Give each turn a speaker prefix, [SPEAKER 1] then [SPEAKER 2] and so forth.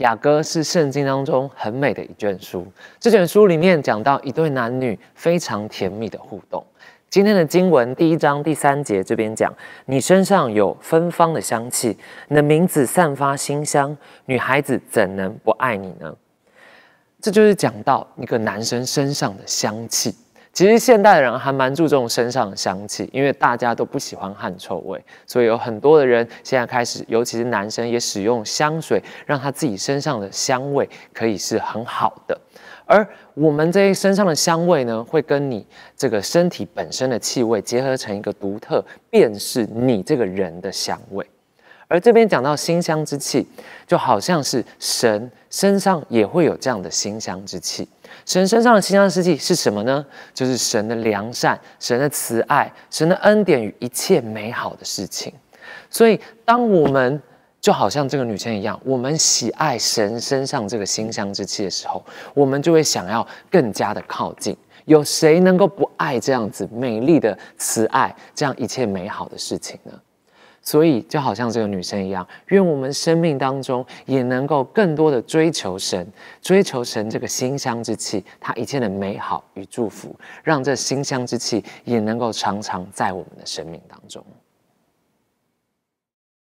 [SPEAKER 1] 雅歌是圣经当中很美的一卷书，这卷书里面讲到一对男女非常甜蜜的互动。今天的经文第一章第三节这边讲：“你身上有芬芳的香气，你的名字散发馨香，女孩子怎能不爱你呢？”这就是讲到一个男生身上的香气。其实现代人还蛮注重身上的香气，因为大家都不喜欢汗臭味，所以有很多的人现在开始，尤其是男生也使用香水，让他自己身上的香味可以是很好的。而我们这些身上的香味呢，会跟你这个身体本身的气味结合成一个独特，便是你这个人的香味。而这边讲到馨香之气，就好像是神身上也会有这样的馨香之气。神身上的馨香之气是什么呢？就是神的良善、神的慈爱、神的恩典与一切美好的事情。所以，当我们就好像这个女生一样，我们喜爱神身上这个馨香之气的时候，我们就会想要更加的靠近。有谁能够不爱这样子美丽的慈爱、这样一切美好的事情呢？所以，就好像这个女生一样，愿我们生命当中也能够更多的追求神，追求神这个馨香之气，他一切的美好与祝福，让这馨香之气也能够常常在我们的生命当中。